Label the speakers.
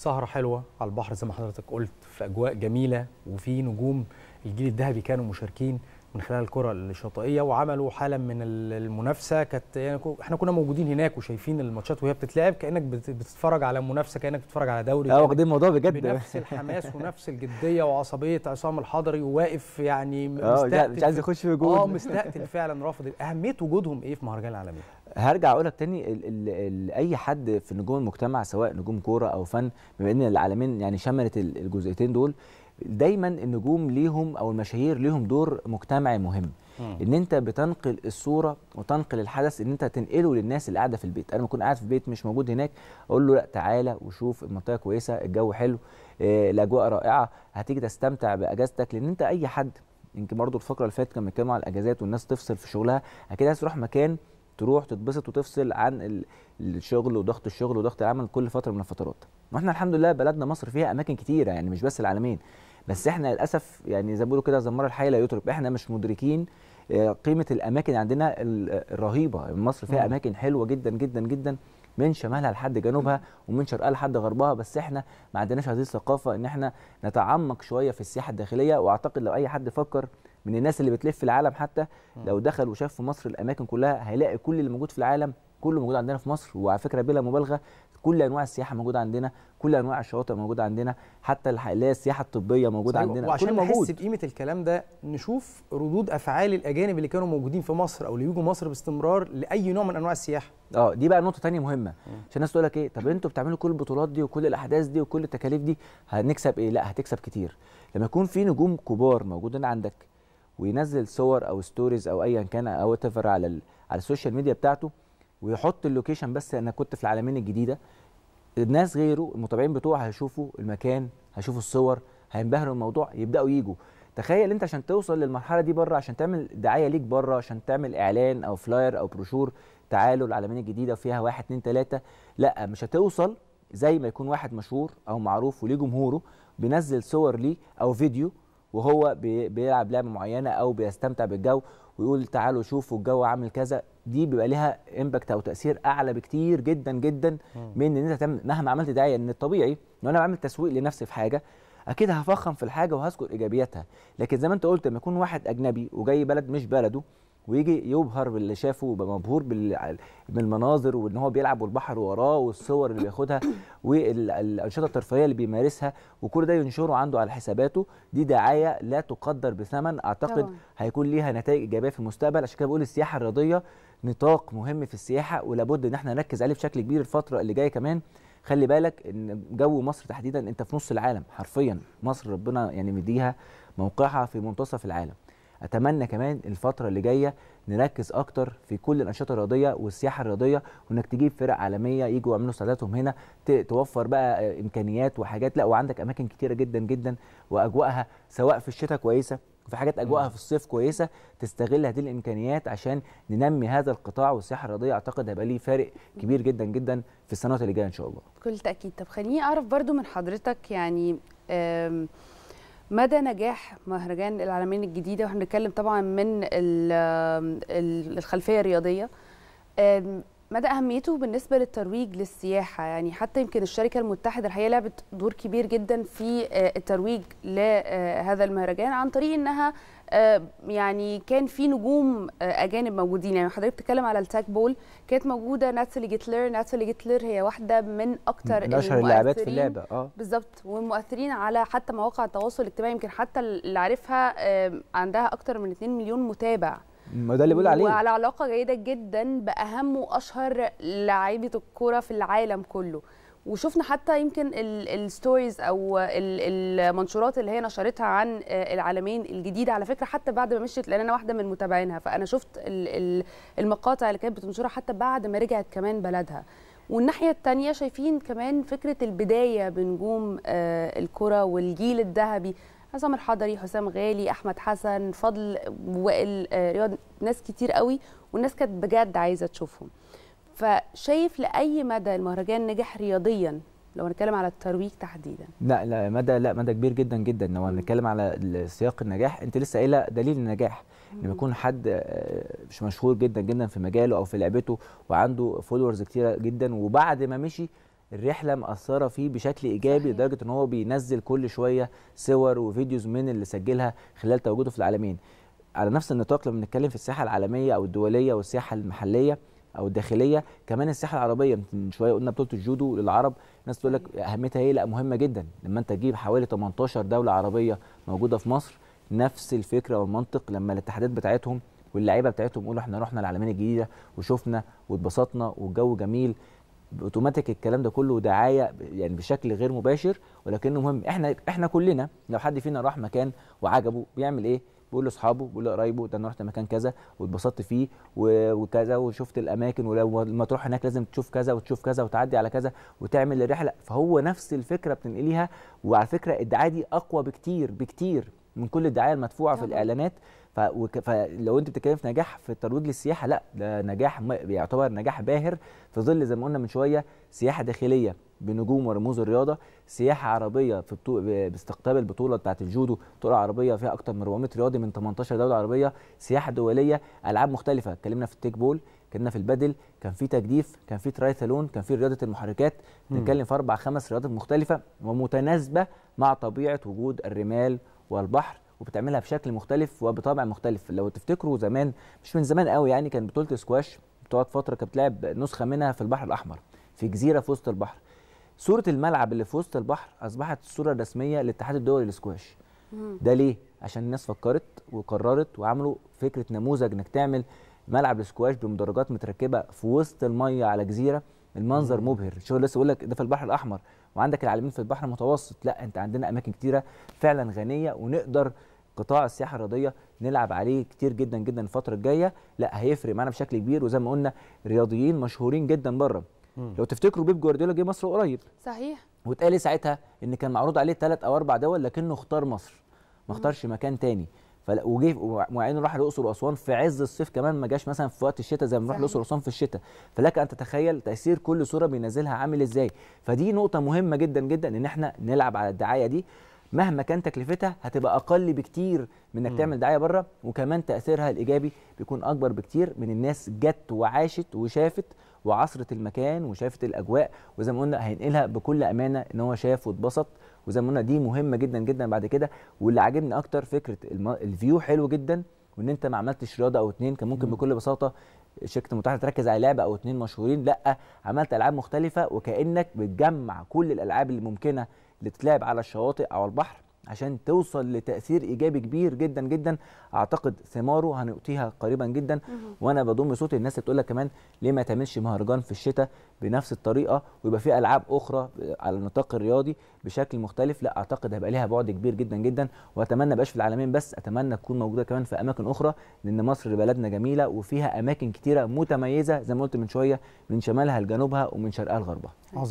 Speaker 1: سهره حلوه على البحر زي ما حضرتك قلت في اجواء جميله وفي نجوم
Speaker 2: الجيل الذهبي كانوا مشاركين من خلال الكره الشاطئيه وعملوا حاله من المنافسه كانت يعني احنا كنا موجودين هناك وشايفين الماتشات وهي بتتلعب كانك بتتفرج على منافسه كانك
Speaker 1: بتتفرج على دوري اه واخدين الموضوع بجد بنفس الحماس
Speaker 2: ونفس الجديه وعصبيه عصام الحضري
Speaker 1: وواقف يعني آه، مستقتل مش عايز يخش في جول اه مستقتل فعلا رافض اهميه وجودهم ايه في مهرجان العالميه؟ هرجع اقول لك تاني الـ الـ الـ اي حد في نجوم المجتمع سواء نجوم كوره او فن بما ان العالمين يعني شملت الجزئيتين دول دايما النجوم ليهم او المشاهير ليهم دور مجتمعي مهم ان انت بتنقل الصوره وتنقل الحدث ان انت تنقله للناس اللي قاعده في البيت انا بكون قاعد في البيت مش موجود هناك اقول له لا تعالى وشوف المنطقه كويسه الجو حلو آه، الاجواء رائعه هتيجي تستمتع باجازتك لان انت اي حد يمكن برضه الفقره اللي فاتت كان بيتكلموا على الاجازات والناس تفصل في شغلها اكيد عايز تروح مكان تروح تتبسط وتفصل عن الشغل وضغط الشغل وضغط العمل كل فتره من الفترات واحنا الحمد لله بلدنا مصر فيها اماكن كتيره يعني مش بس العالمين بس احنا للاسف يعني زي ما بيقولوا كده زمار الحي لا يترك احنا مش مدركين آه، قيمه الاماكن عندنا الرهيبه مصر فيها اماكن حلوه جدا جدا جدا من شمالها لحد جنوبها ومن شرقها لحد غربها بس احنا ما عندناش هذه الثقافه ان احنا نتعمق شويه في السياحه الداخليه واعتقد لو اي حد فكر من الناس اللي بتلف العالم حتى لو دخل وشاف في مصر الاماكن كلها هيلاقي كل اللي موجود في العالم كله موجود عندنا في مصر وعلى فكره بلا مبالغه كل انواع السياحه موجوده عندنا كل انواع الشواطئ موجوده عندنا حتى اللي السياحه الطبيه موجوده صحيح. عندنا وعشان نحس بقيمه الكلام ده نشوف ردود افعال الاجانب اللي كانوا موجودين في مصر او اللي بيجوا مصر باستمرار
Speaker 2: لاي نوع من انواع السياحه
Speaker 1: اه دي بقى نقطه ثانيه مهمه عشان الناس تقول لك ايه طب انتوا بتعملوا كل البطولات دي وكل الاحداث دي وكل التكاليف دي هنكسب ايه لا هتكسب كتير لما يكون في نجوم كبار موجودين عندك وينزل صور او ستوريز او ايا كان او ايفر على على السوشيال ميديا بتاعته ويحط اللوكيشن بس انا كنت في العالمين الجديده الناس غيره المتابعين بتوعه هيشوفوا المكان هيشوفوا الصور هينبهروا الموضوع يبداوا يجوا تخيل انت عشان توصل للمرحله دي بره عشان تعمل دعايه ليك بره عشان تعمل اعلان او فلاير او بروشور تعالوا العالمين الجديده وفيها واحد اتنين تلاته لا مش هتوصل زي ما يكون واحد مشهور او معروف وليه جمهوره بينزل صور ليه او فيديو وهو بيلعب لعبه معينه او بيستمتع بالجو ويقول تعالوا شوفوا الجو عامل كذا دي بيبقى ليها امباكت او تاثير اعلى بكتير جدا جدا من ان انت مهما عملت دعايه ان الطبيعي ان انا بعمل تسويق لنفسي في حاجه اكيد هفخم في الحاجه وهذكر ايجابياتها لكن زي ما انت قلت لما يكون واحد اجنبي وجاي بلد مش بلده ويجي يبهر باللي شافه ويبقى مبهور بالمناظر وان هو بيلعب والبحر وراه والصور اللي بياخدها والانشطه الترفيهيه اللي بيمارسها وكل ده ينشره عنده على حساباته دي دعايه لا تقدر بثمن اعتقد طبعا. هيكون ليها نتائج ايجابيه في المستقبل عشان كده بقول السياحه الرياضيه نطاق مهم في السياحه ولابد ان احنا نركز عليه بشكل كبير الفتره اللي جايه كمان خلي بالك ان جو مصر تحديدا انت في نص العالم حرفيا مصر ربنا يعني مديها موقعها في منتصف العالم اتمنى كمان الفتره اللي جايه نركز اكتر في كل الانشطه الرياضيه والسياحه الرياضيه وانك تجيب فرق عالميه يجوا يعملوا استعداداتهم هنا توفر بقى امكانيات وحاجات لا وعندك اماكن كتيره جدا جدا واجواءها سواء في الشتاء كويسه في حاجات اجواءها في الصيف كويسه تستغل هذه الامكانيات عشان ننمي هذا القطاع والسياحه الرياضيه اعتقد هيبقى ليه فارق كبير جدا جدا في السنوات اللي جايه ان شاء الله.
Speaker 2: بكل تاكيد طب خليني اعرف برضو من حضرتك يعني مدى نجاح مهرجان العالمين الجديده واحنا بنتكلم طبعا من الخلفيه الرياضيه مدى اهميته بالنسبه للترويج للسياحه يعني حتى يمكن الشركه المتحده الحقيقه لعبت دور كبير جدا في آه، الترويج لهذا المهرجان عن طريق انها آه، يعني كان في نجوم آه، اجانب موجودين يعني حضرتك بتتكلم على التاك بول كانت موجوده ناتالي جيتلر ناتالي جيتلر هي واحده من اكتر من اشهر اللاعبات في اللعبه اه بالظبط والمؤثرين على حتى مواقع التواصل الاجتماعي يمكن حتى اللي عارفها عندها اكتر من 2 مليون متابع
Speaker 1: ما ده اللي بقول عليه وعلى
Speaker 2: علاقه جيده جدا باهم واشهر لاعيبه الكوره في العالم كله وشفنا حتى يمكن الستوريز او المنشورات اللي هي نشرتها عن آه، العالمين الجديد على فكره حتى بعد ما مشيت لان انا واحده من متابعينها فانا شفت المقاطع اللي كانت بتنشرها حتى بعد ما رجعت كمان بلدها والناحيه الثانيه شايفين كمان فكره البدايه بنجوم آه، الكره والجيل الذهبي عصام الحضري حسام غالي احمد حسن فضل وائل آه، رياض ناس كتير قوي والناس كانت بجد عايزه تشوفهم فشايف لاي مدى المهرجان نجح رياضيا لو هنتكلم على الترويج تحديدا
Speaker 1: لا لا مدى لا مدى كبير جدا جدا لو هنتكلم على سياق النجاح انت لسه قايله دليل النجاح لما يكون حد آه، مش مشهور جدا جدا في مجاله او في لعبته وعنده فولورز كتيره جدا وبعد ما مشي الرحله مأثره فيه بشكل ايجابي صحيح. لدرجه ان هو بينزل كل شويه صور وفيديوز من اللي سجلها خلال تواجده في العالمين على نفس النطاق لما بنتكلم في الساحه العالميه او الدوليه والسياحه المحليه او الداخليه كمان الساحه العربيه من شويه قلنا بطوله الجودو للعرب الناس تقول لك اهميتها ايه لا مهمه جدا لما انت تجيب حوالي 18 دوله عربيه موجوده في مصر نفس الفكره والمنطق لما الاتحادات بتاعتهم واللعيبه بتاعتهم يقولوا احنا رحنا العالمين الجديده وشفنا واتبسطنا والجو جميل اوتوماتيك الكلام ده كله دعايه يعني بشكل غير مباشر ولكنه مهم احنا احنا كلنا لو حد فينا راح مكان وعجبه بيعمل ايه بيقول لاصحابه بيقول لقرايبه ده انا رحت مكان كذا واتبسطت فيه وكذا وشفت الاماكن ولو ما تروح هناك لازم تشوف كذا وتشوف كذا وتعدي على كذا وتعمل الرحله فهو نفس الفكره بتنقليها وعلى فكره الدعايه دي اقوى بكتير بكتير من كل الدعايه المدفوعه في الاعلانات فلو انت بتتكلم في نجاح في الترويج للسياحه لا ده نجاح يعتبر نجاح باهر في ظل زي ما قلنا من شويه سياحه داخليه بنجوم ورموز الرياضه سياحه عربيه في باستقطاب البطوله بتاعه الجودو بطوله عربيه فيها اكتر من 400 رياضي من 18 دوله عربيه سياحه دوليه العاب مختلفه اتكلمنا في التيك بول اتكلمنا في البدل كان في تجديف كان في ترايثالون كان في رياضه المحركات بنتكلم في اربع خمس رياضات مختلفه ومتناسبه مع طبيعه وجود الرمال والبحر وبتعملها بشكل مختلف وبطابع مختلف لو تفتكروا زمان مش من زمان قوي يعني كان بطوله سكواش بتقعد فتره كانت بتلعب نسخه منها في البحر الاحمر في جزيره في وسط البحر صوره الملعب اللي في وسط البحر اصبحت الصوره الرسميه للاتحاد الدولي للسكواش ده ليه عشان الناس فكرت وقررت وعملوا فكره نموذج انك تعمل ملعب سكواش بمدرجات متركبه في وسط الميه على جزيره المنظر مبهر شغل لسه بقول لك ده في البحر الاحمر وعندك العالمين في البحر المتوسط لا انت عندنا اماكن كتيره فعلا غنيه ونقدر قطاع السياحه الرياضيه نلعب عليه كتير جدا جدا الفتره الجايه لا هيفرق معانا بشكل كبير وزي ما قلنا رياضيين مشهورين جدا بره لو تفتكروا بيب جوارديولا جه مصر قريب صحيح واتقال ساعتها ان كان معروض عليه ثلاث او اربع دول لكنه اختار مصر ما اختارش مكان تاني فلا وجه ومعينه راح الاقصر واسوان في عز الصيف كمان ما جاش مثلا في وقت الشتاء زي ما بنروح الاقصر واسوان في الشتاء فلك ان تتخيل تاثير كل صوره بينزلها عامل ازاي فدي نقطه مهمه جدا جدا ان احنا نلعب على الدعايه دي مهما كان تكلفتها هتبقى اقل بكتير من انك تعمل دعايه بره وكمان تاثيرها الايجابي بيكون اكبر بكتير من الناس جت وعاشت وشافت وعصرت المكان وشافت الاجواء وزي ما قلنا هينقلها بكل امانه ان هو شاف واتبسط وزي ما قلنا دي مهمه جدا جدا بعد كده واللي عاجبني اكتر فكره الفيو حلو جدا وان انت ما عملتش رياضه او اتنين كان ممكن بكل بساطه شركه المتاحه تركز على لعبه او اتنين مشهورين لا عملت العاب مختلفه وكانك بتجمع كل الالعاب اللي ممكنه اللي بتتلعب على الشواطئ او البحر عشان توصل لتاثير ايجابي كبير جدا جدا اعتقد ثماره هنقطيها قريبا جدا وانا بضم صوت الناس اللي بتقول لك كمان ليه ما تعملش مهرجان في الشتاء بنفس الطريقه ويبقى في العاب اخرى على النطاق الرياضي بشكل مختلف لا اعتقد هيبقى ليها بعد كبير جدا جدا واتمنى بقاش في العالمين بس اتمنى تكون موجوده كمان في اماكن اخرى لان مصر بلدنا جميله وفيها اماكن كتيره متميزه زي ما قلت من شويه من شمالها لجنوبها ومن شرقها لغربها عظيم